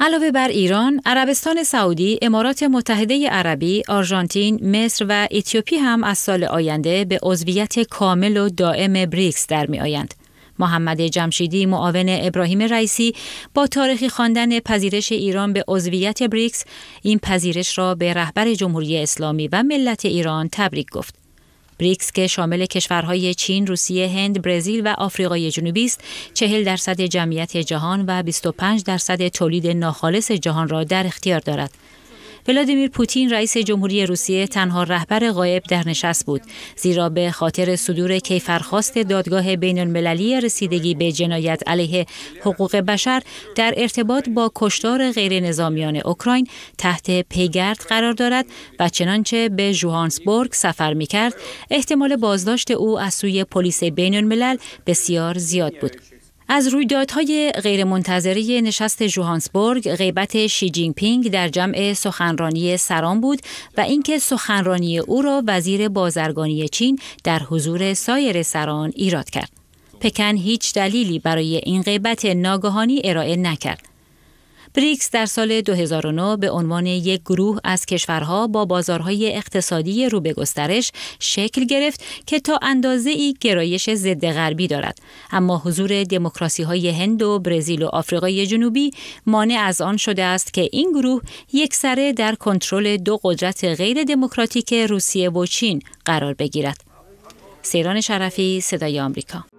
علاوه بر ایران، عربستان سعودی، امارات متحده عربی، آرژانتین، مصر و اتیوپی هم از سال آینده به عضویت کامل و دائم بریکس در می آیند. محمد جمشیدی معاون ابراهیم رئیسی با تاریخی خواندن پذیرش ایران به عضویت بریکس این پذیرش را به رهبر جمهوری اسلامی و ملت ایران تبریک گفت. بریکس که شامل کشورهای چین، روسیه، هند، برزیل و آفریقای جنوبی است، 40 درصد جمعیت جهان و 25 درصد تولید ناخالص جهان را در اختیار دارد. ولادیمیر پوتین رئیس جمهوری روسیه تنها رهبر غایب در نشست بود زیرا به خاطر صدور کیفرخواست دادگاه بین المللی رسیدگی به جنایت علیه حقوق بشر در ارتباط با کشتار غیرنظامیان اوکراین تحت پیگرد قرار دارد و چنانچه به جوهانسبورگ سفر می کرد احتمال بازداشت او از سوی پلیس بین الملل بسیار زیاد بود از رویدادهای غیرمنتظره نشست جوهانسبورگ غیبت شی پینگ در جمع سخنرانی سران بود و اینکه سخنرانی او را وزیر بازرگانی چین در حضور سایر سران ایراد کرد. پکن هیچ دلیلی برای این غیبت ناگهانی ارائه نکرد. بریکس در سال 2009 به عنوان یک گروه از کشورها با بازارهای اقتصادی رو به گسترش شکل گرفت که تا اندازه ای گرایش ضد غربی دارد اما حضور دموکراسی های هند و برزیل و آفریقای جنوبی مانع از آن شده است که این گروه یک سره در کنترل دو قدرت غیر دموکراتیک روسیه و چین قرار بگیرد سیران شرفی صدای آمریکا